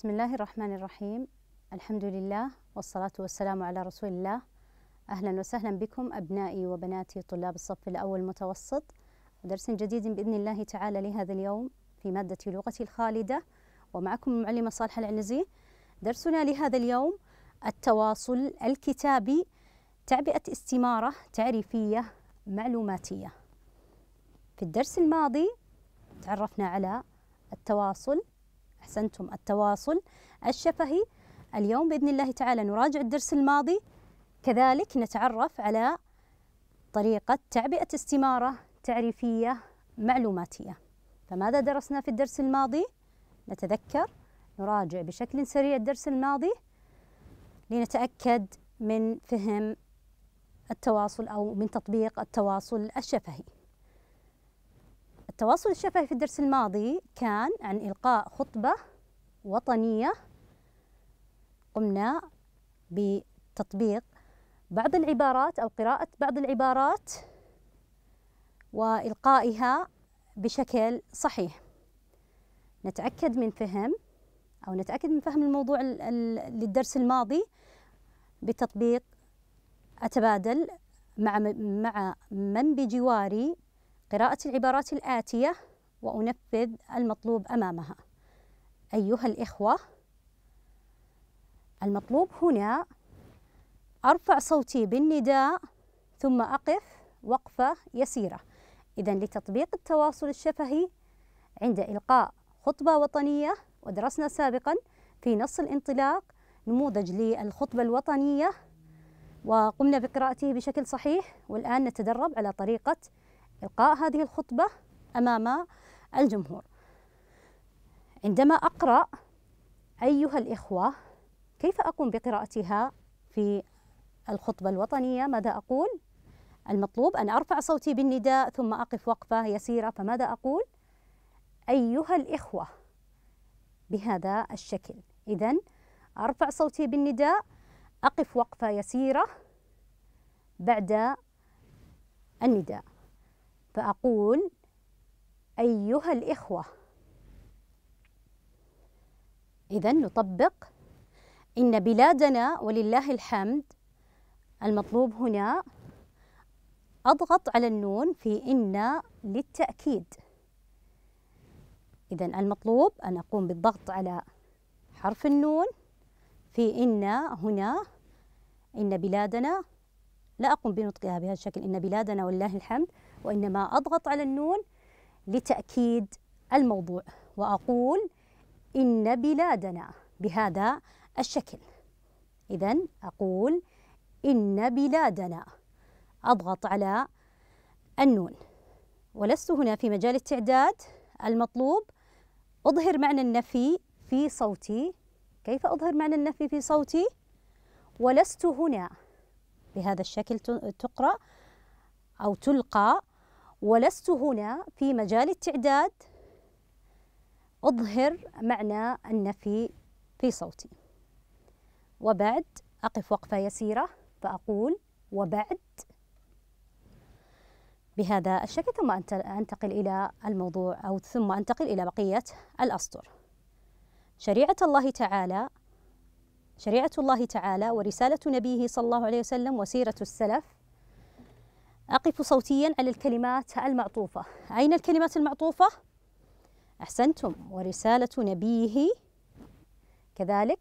بسم الله الرحمن الرحيم الحمد لله والصلاة والسلام على رسول الله أهلا وسهلا بكم أبنائي وبناتي طلاب الصف الأول متوسط درس جديد بإذن الله تعالى لهذا اليوم في مادة لغة الخالدة ومعكم المعلمة صالحة العنزي درسنا لهذا اليوم التواصل الكتابي تعبئة استمارة تعريفية معلوماتية في الدرس الماضي تعرفنا على التواصل أحسنتم التواصل الشفهي اليوم بإذن الله تعالى نراجع الدرس الماضي كذلك نتعرف على طريقة تعبئة استمارة تعريفية معلوماتية فماذا درسنا في الدرس الماضي؟ نتذكر نراجع بشكل سريع الدرس الماضي لنتأكد من فهم التواصل أو من تطبيق التواصل الشفهي التواصل الشفهي في الدرس الماضي كان عن إلقاء خطبة وطنية قمنا بتطبيق بعض العبارات أو قراءة بعض العبارات وإلقائها بشكل صحيح نتأكد من فهم أو نتأكد من فهم الموضوع للدرس الماضي بتطبيق أتبادل مع مع من بجواري قراءة العبارات الآتية وأنفذ المطلوب أمامها أيها الإخوة المطلوب هنا أرفع صوتي بالنداء ثم أقف وقفة يسيرة إذا لتطبيق التواصل الشفهي عند إلقاء خطبة وطنية ودرسنا سابقا في نص الانطلاق نموذج للخطبة الوطنية وقمنا بقراءته بشكل صحيح والآن نتدرب على طريقة إلقاء هذه الخطبة أمام الجمهور عندما أقرأ أيها الإخوة كيف أقوم بقراءتها في الخطبة الوطنية ماذا أقول؟ المطلوب أن أرفع صوتي بالنداء ثم أقف وقفة يسيرة فماذا أقول؟ أيها الإخوة بهذا الشكل إذا أرفع صوتي بالنداء أقف وقفة يسيرة بعد النداء فأقول أيها الإخوة إذا نطبق إن بلادنا ولله الحمد المطلوب هنا أضغط على النون في إن للتأكيد إذا المطلوب أن أقوم بالضغط على حرف النون في إن هنا إن بلادنا لا أقوم بنطقها بهذا الشكل إن بلادنا ولله الحمد وإنما أضغط على النون لتأكيد الموضوع وأقول إن بلادنا بهذا الشكل إذا أقول إن بلادنا أضغط على النون ولست هنا في مجال التعداد المطلوب أظهر معنى النفي في صوتي كيف أظهر معنى النفي في صوتي؟ ولست هنا بهذا الشكل تقرأ أو تلقى ولست هنا في مجال التعداد أظهر معنى النفي في صوتي وبعد أقف وقفة يسيرة فأقول وبعد بهذا الشكل ثم أنتقل إلى الموضوع أو ثم أنتقل إلى بقية الأسطر شريعة الله تعالى شريعة الله تعالى ورسالة نبيه صلى الله عليه وسلم وسيرة السلف أقف صوتيا على الكلمات المعطوفة أين الكلمات المعطوفة؟ أحسنتم ورسالة نبيه كذلك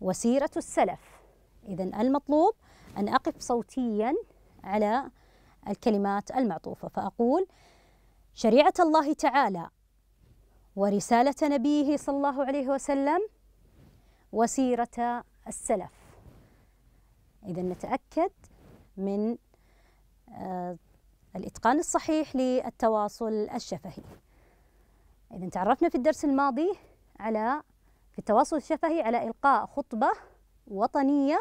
وسيرة السلف إذا المطلوب أن أقف صوتيا على الكلمات المعطوفة فأقول شريعة الله تعالى ورسالة نبيه صلى الله عليه وسلم وسيرة السلف إذا نتأكد من آه، الإتقان الصحيح للتواصل الشفهي إذا تعرفنا في الدرس الماضي على في التواصل الشفهي على إلقاء خطبة وطنية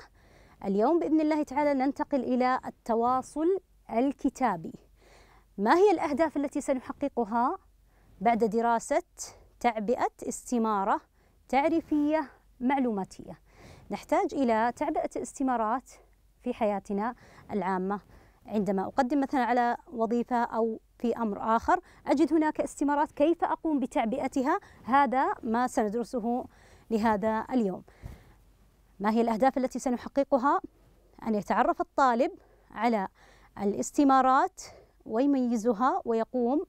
اليوم بإذن الله تعالى ننتقل إلى التواصل الكتابي ما هي الأهداف التي سنحققها بعد دراسة تعبئة استمارة تعريفية معلوماتية نحتاج إلى تعبئة الاستمارات في حياتنا العامة عندما أقدم مثلا على وظيفة أو في أمر آخر أجد هناك استمارات كيف أقوم بتعبئتها هذا ما سندرسه لهذا اليوم ما هي الأهداف التي سنحققها أن يتعرف الطالب على الاستمارات ويميزها ويقوم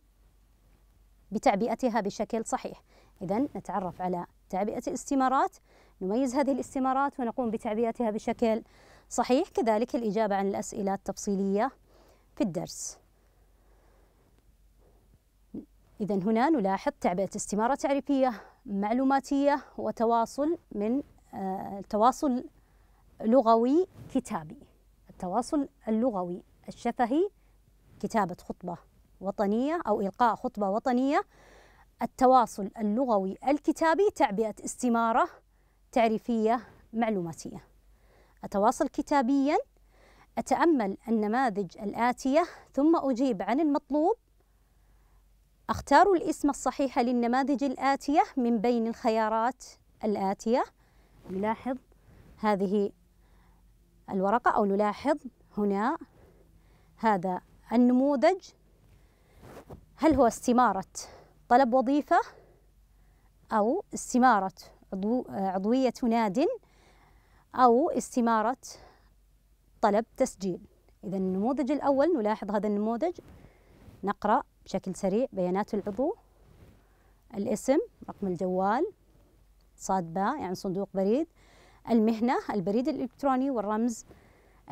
بتعبئتها بشكل صحيح إذا نتعرف على تعبئة الاستمارات نميز هذه الاستمارات ونقوم بتعبئتها بشكل صحيح كذلك الإجابة عن الأسئلة التفصيلية في الدرس إذا هنا نلاحظ تعبئة استمارة تعريفية معلوماتية وتواصل من آه، التواصل لغوي كتابي التواصل اللغوي الشفهي كتابة خطبة وطنية أو إلقاء خطبة وطنية التواصل اللغوي الكتابي تعبئة استمارة تعريفية معلوماتية أتواصل كتابيا أتأمل النماذج الآتية ثم أجيب عن المطلوب أختار الاسم الصحيح للنماذج الآتية من بين الخيارات الآتية نلاحظ هذه الورقة أو نلاحظ هنا هذا النموذج هل هو استمارة طلب وظيفة أو استمارة عضوية ناد أو استمارة طلب تسجيل إذا النموذج الأول نلاحظ هذا النموذج نقرأ بشكل سريع بيانات العضو الاسم رقم الجوال صاد باء يعني صندوق بريد المهنة البريد الإلكتروني والرمز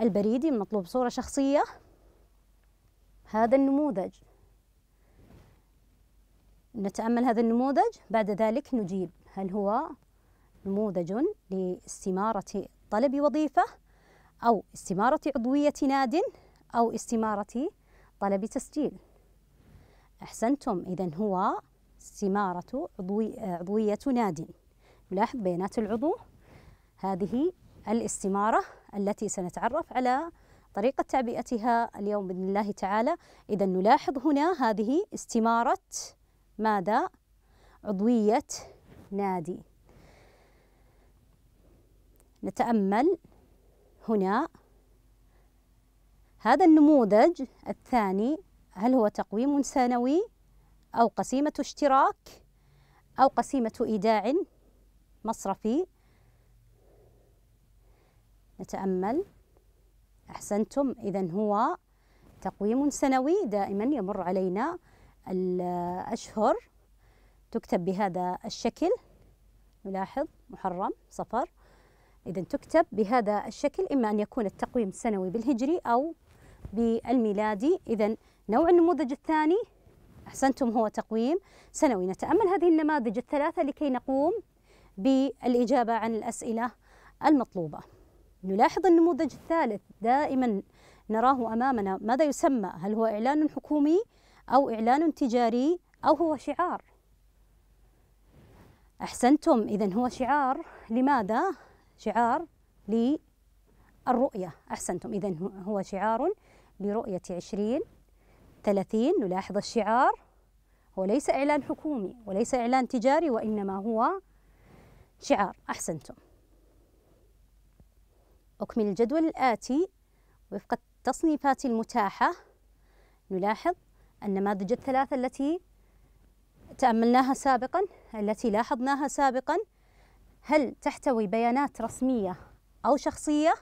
البريدي المطلوب صورة شخصية هذا النموذج نتأمل هذا النموذج بعد ذلك نجيب هل هو نموذج لاستمارة طلب وظيفة أو استمارة عضوية ناد أو استمارة طلب تسجيل أحسنتم إذا هو استمارة عضوي عضوية ناد نلاحظ بيانات العضو هذه الاستمارة التي سنتعرف على طريقة تعبئتها اليوم بإذن الله تعالى إذا نلاحظ هنا هذه استمارة ماذا؟ عضوية نادي نتأمل هنا هذا النموذج الثاني هل هو تقويم سنوي أو قسيمة اشتراك أو قسيمة إيداع مصرفي نتأمل أحسنتم إذا هو تقويم سنوي دائما يمر علينا الأشهر تكتب بهذا الشكل نلاحظ محرم صفر إذا تكتب بهذا الشكل إما أن يكون التقويم السنوي بالهجري أو بالميلادي إذا نوع النموذج الثاني أحسنتم هو تقويم سنوي نتأمل هذه النماذج الثلاثة لكي نقوم بالإجابة عن الأسئلة المطلوبة نلاحظ النموذج الثالث دائما نراه أمامنا ماذا يسمى هل هو إعلان حكومي أو إعلان تجاري أو هو شعار أحسنتم إذا هو شعار لماذا؟ شعار للرؤية أحسنتم إذا هو شعار لرؤية عشرين ثلاثين نلاحظ الشعار هو ليس إعلان حكومي وليس إعلان تجاري وإنما هو شعار أحسنتم أكمل الجدول الآتي وفق التصنيفات المتاحة نلاحظ النماذج الثلاثة التي تأملناها سابقا التي لاحظناها سابقا هل تحتوي بيانات رسمية أو شخصية؟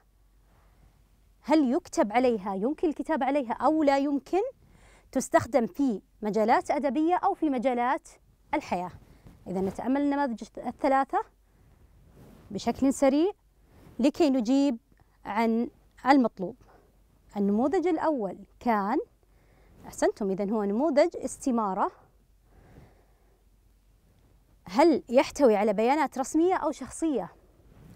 هل يكتب عليها يمكن الكتاب عليها أو لا يمكن؟ تستخدم في مجالات أدبية أو في مجالات الحياة إذا نتأمل النماذج الثلاثة بشكل سريع لكي نجيب عن المطلوب النموذج الأول كان أحسنتم إذا هو نموذج استمارة هل يحتوي على بيانات رسمية أو شخصية؟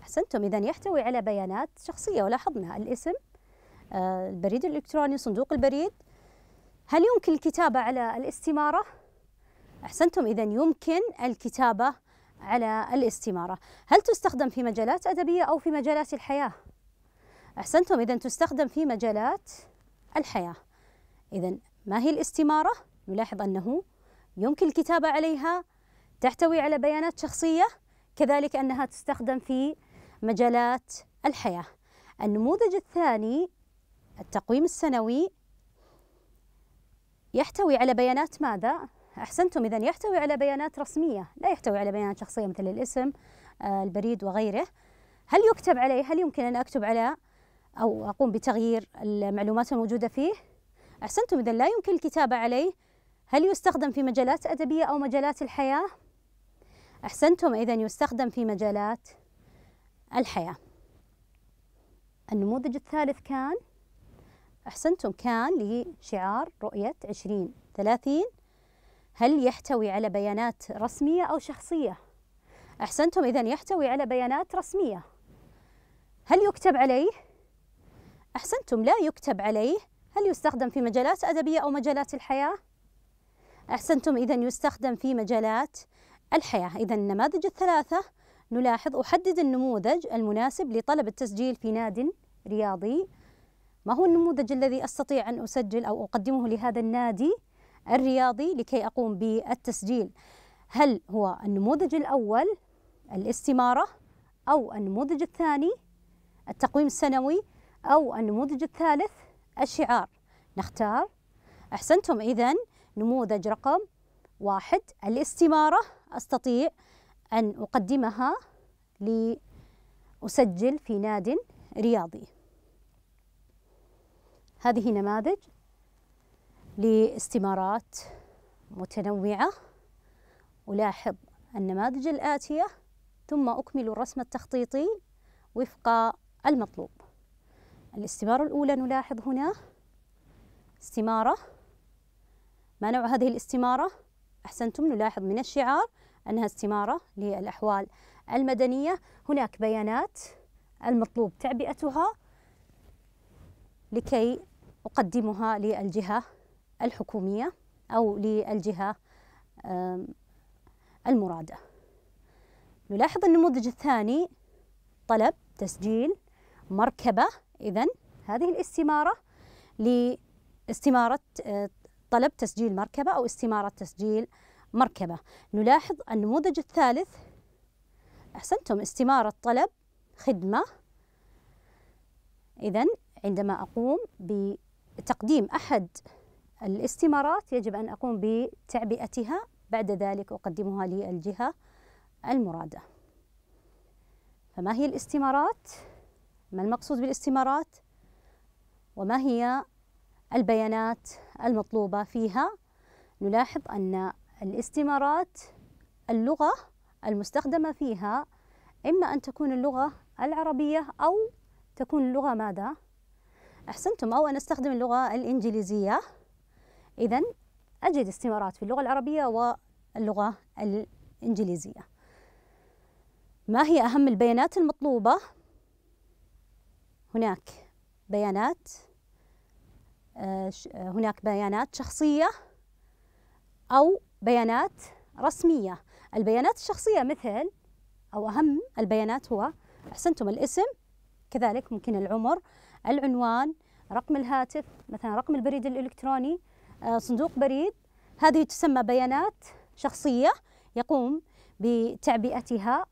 أحسنتم إذا يحتوي على بيانات شخصية ولاحظنا الاسم آه، البريد الإلكتروني صندوق البريد هل يمكن الكتابة على الاستمارة؟ أحسنتم إذا يمكن الكتابة على الاستمارة هل تستخدم في مجالات أدبية أو في مجالات الحياة؟ أحسنتم إذا تستخدم في مجالات الحياة إذا ما هي الاستمارة؟ نلاحظ أنه يمكن الكتابة عليها تحتوي على بيانات شخصية كذلك أنها تستخدم في مجالات الحياة النموذج الثاني التقويم السنوي يحتوي على بيانات ماذا؟ أحسنتم إذا يحتوي على بيانات رسمية لا يحتوي على بيانات شخصية مثل الاسم آه، البريد وغيره هل يكتب عليه؟ هل يمكن أن أكتب على أو أقوم بتغيير المعلومات الموجودة فيه؟ أحسنتم إذا لا يمكن الكتابة عليه هل يستخدم في مجالات أدبية أو مجالات الحياة؟ أحسنتم إذا يستخدم في مجالات الحياة النموذج الثالث كان أحسنتم كان لشعار رؤية 2030 هل يحتوي على بيانات رسمية أو شخصية؟ أحسنتم إذا يحتوي على بيانات رسمية هل يكتب عليه؟ أحسنتم لا يكتب عليه هل يستخدم في مجالات أدبية أو مجالات الحياة؟ أحسنتم إذا يستخدم في مجالات الحياة إذا النماذج الثلاثة نلاحظ أحدد النموذج المناسب لطلب التسجيل في ناد رياضي ما هو النموذج الذي أستطيع أن أسجل أو أقدمه لهذا النادي الرياضي لكي أقوم بالتسجيل هل هو النموذج الأول الاستمارة أو النموذج الثاني التقويم السنوي أو النموذج الثالث الشعار نختار أحسنتم إذن نموذج رقم واحد الاستمارة أستطيع أن أقدمها لأسجل في ناد رياضي هذه نماذج لاستمارات متنوعة ألاحظ النماذج الآتية ثم أكمل الرسم التخطيطي وفق المطلوب الاستمارة الأولى نلاحظ هنا استمارة ما نوع هذه الاستمارة؟ أحسنتم نلاحظ من الشعار أنها استمارة للأحوال المدنية هناك بيانات المطلوب تعبئتها لكي أقدمها للجهة الحكومية أو للجهة المرادة نلاحظ النموذج الثاني طلب تسجيل مركبة إذا هذه الاستمارة لاستمارة آه، طلب تسجيل مركبة أو استمارة تسجيل مركبة نلاحظ النموذج الثالث أحسنتم استمارة طلب خدمة إذا عندما أقوم بتقديم أحد الاستمارات يجب أن أقوم بتعبئتها بعد ذلك أقدمها للجهة المرادة فما هي الاستمارات؟ ما المقصود بالاستمارات؟ وما هي البيانات المطلوبة فيها نلاحظ أن الاستمارات اللغة المستخدمة فيها إما أن تكون اللغة العربية أو تكون اللغة ماذا؟ أحسنتم أو أن أستخدم اللغة الإنجليزية إذا أجد استمارات في اللغة العربية واللغة الإنجليزية ما هي أهم البيانات المطلوبة؟ هناك بيانات آه، آه، هناك بيانات شخصية أو بيانات رسمية البيانات الشخصية مثل أو أهم البيانات هو أحسنتم الاسم كذلك ممكن العمر العنوان رقم الهاتف مثلا رقم البريد الإلكتروني آه، صندوق بريد هذه تسمى بيانات شخصية يقوم بتعبئتها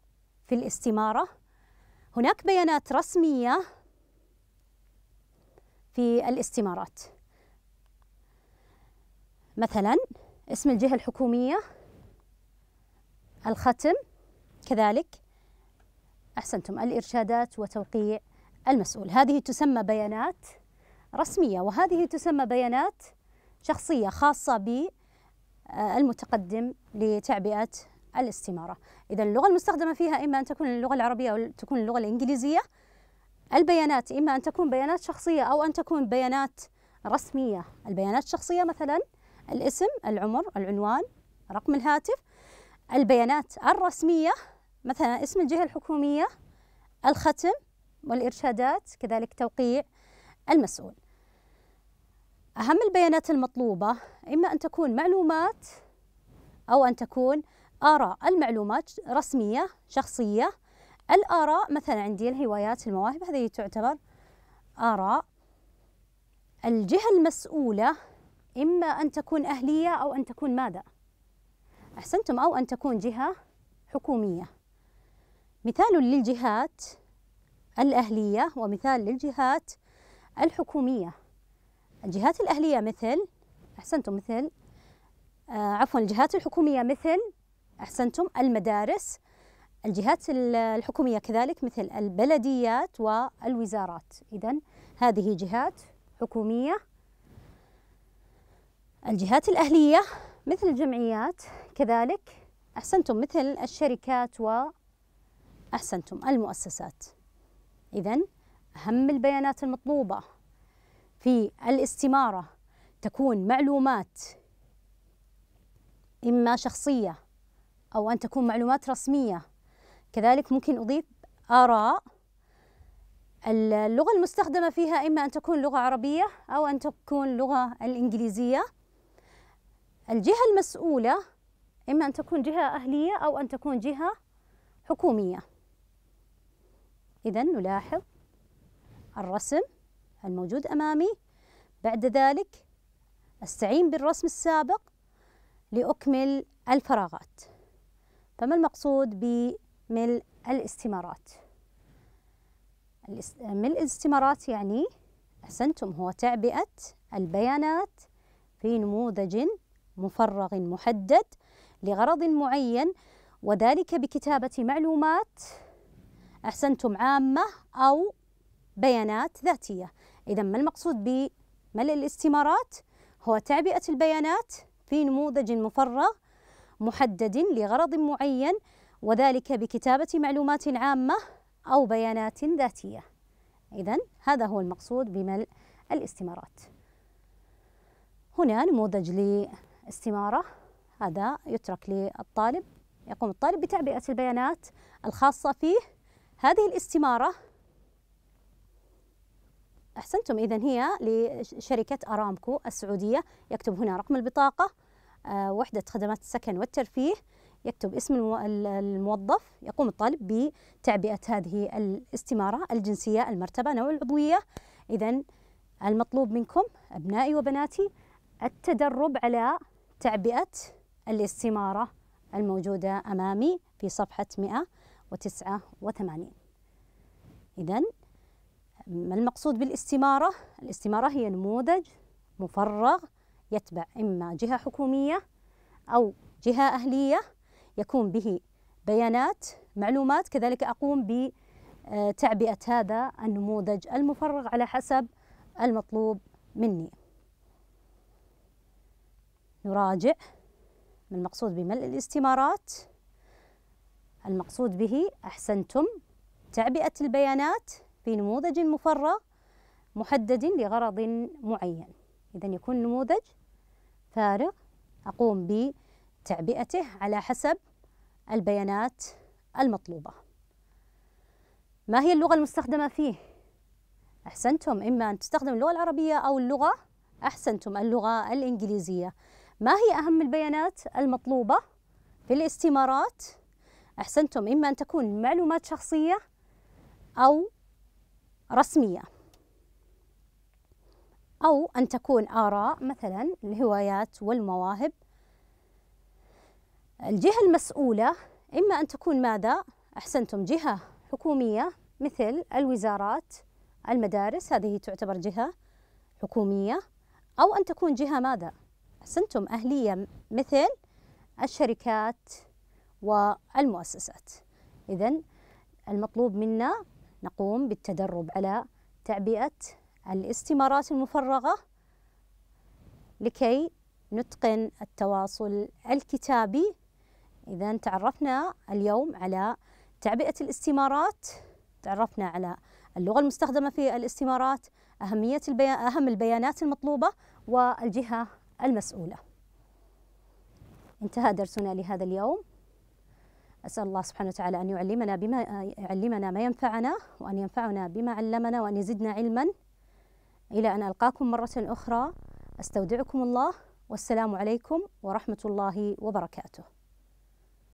في الاستمارة هناك بيانات رسمية في الاستمارات مثلا اسم الجهة الحكومية الختم كذلك أحسنتم الإرشادات وتوقيع المسؤول هذه تسمى بيانات رسمية وهذه تسمى بيانات شخصية خاصة بالمتقدم آه، لتعبئة الاستمارة إذا اللغة المستخدمة فيها إما أن تكون اللغة العربية أو تكون اللغة الإنجليزية البيانات إما أن تكون بيانات شخصية أو أن تكون بيانات رسمية البيانات الشخصية مثلا الاسم العمر العنوان رقم الهاتف البيانات الرسمية مثلا اسم الجهة الحكومية الختم والإرشادات كذلك توقيع المسؤول أهم البيانات المطلوبة إما أن تكون معلومات أو أن تكون آراء المعلومات رسمية شخصية الآراء مثلا عندي الهوايات المواهب هذه تعتبر آراء الجهة المسؤولة إما أن تكون أهلية أو أن تكون ماذا أحسنتم أو أن تكون جهة حكومية مثال للجهات الأهلية ومثال للجهات الحكومية الجهات الأهلية مثل أحسنتم مثل آه عفوا الجهات الحكومية مثل أحسنتم المدارس الجهات الحكومية كذلك مثل البلديات والوزارات إذا هذه جهات حكومية الجهات الأهلية مثل الجمعيات كذلك أحسنتم مثل الشركات وأحسنتم المؤسسات إذا أهم البيانات المطلوبة في الاستمارة تكون معلومات إما شخصية أو أن تكون معلومات رسمية كذلك ممكن أضيف آراء اللغة المستخدمة فيها إما أن تكون لغة عربية أو أن تكون لغة الإنجليزية الجهة المسؤولة إما أن تكون جهة أهلية أو أن تكون جهة حكومية إذا نلاحظ الرسم الموجود أمامي بعد ذلك أستعين بالرسم السابق لأكمل الفراغات فما المقصود بملء الاستمارات ملء الاستمارات يعني أحسنتم هو تعبئة البيانات في نموذج مفرغ محدد لغرض معين وذلك بكتابة معلومات أحسنتم عامة أو بيانات ذاتية إذا ما المقصود بملء الاستمارات هو تعبئة البيانات في نموذج مفرغ محدد لغرض معين وذلك بكتابة معلومات عامة أو بيانات ذاتية إذا هذا هو المقصود بملء الاستمارات هنا نموذج استمارة هذا يترك للطالب يقوم الطالب بتعبئة البيانات الخاصة فيه هذه الاستمارة أحسنتم إذا هي لشركة أرامكو السعودية يكتب هنا رقم البطاقة آه، وحدة خدمات السكن والترفيه يكتب اسم الموظف يقوم الطالب بتعبئة هذه الاستمارة الجنسية المرتبة نوع العضوية إذا المطلوب منكم أبنائي وبناتي التدرب على تعبئة الاستمارة الموجودة أمامي في صفحة 189 إذا ما المقصود بالاستمارة؟ الاستمارة هي نموذج مفرغ يتبع إما جهة حكومية أو جهة أهلية يكون به بيانات معلومات كذلك أقوم بتعبئة آه، هذا النموذج المفرغ على حسب المطلوب مني نراجع المقصود بملء الاستمارات المقصود به أحسنتم تعبئة البيانات في نموذج مفرغ محدد لغرض معين إذا يكون نموذج فارغ أقوم بتعبئته على حسب البيانات المطلوبة ما هي اللغة المستخدمة فيه؟ أحسنتم إما أن تستخدم اللغة العربية أو اللغة أحسنتم اللغة الإنجليزية ما هي أهم البيانات المطلوبة في الاستمارات؟ أحسنتم إما أن تكون معلومات شخصية أو رسمية أو أن تكون آراء مثلا الهوايات والمواهب الجهة المسؤولة إما أن تكون ماذا؟ أحسنتم جهة حكومية مثل الوزارات المدارس هذه تعتبر جهة حكومية أو أن تكون جهة ماذا؟ سنتم أهلية مثل الشركات والمؤسسات إذا المطلوب منا نقوم بالتدرب على تعبئة الاستمارات المفرغة لكي نتقن التواصل الكتابي إذا تعرفنا اليوم على تعبئة الاستمارات تعرفنا على اللغة المستخدمة في الاستمارات أهمية البيان أهم البيانات المطلوبة والجهة المسؤولة انتهى درسنا لهذا اليوم أسأل الله سبحانه وتعالى أن يعلمنا بما يعلمنا ما ينفعنا وأن ينفعنا بما علمنا وأن يزدنا علما إلى أن ألقاكم مرة أخرى أستودعكم الله والسلام عليكم ورحمة الله وبركاته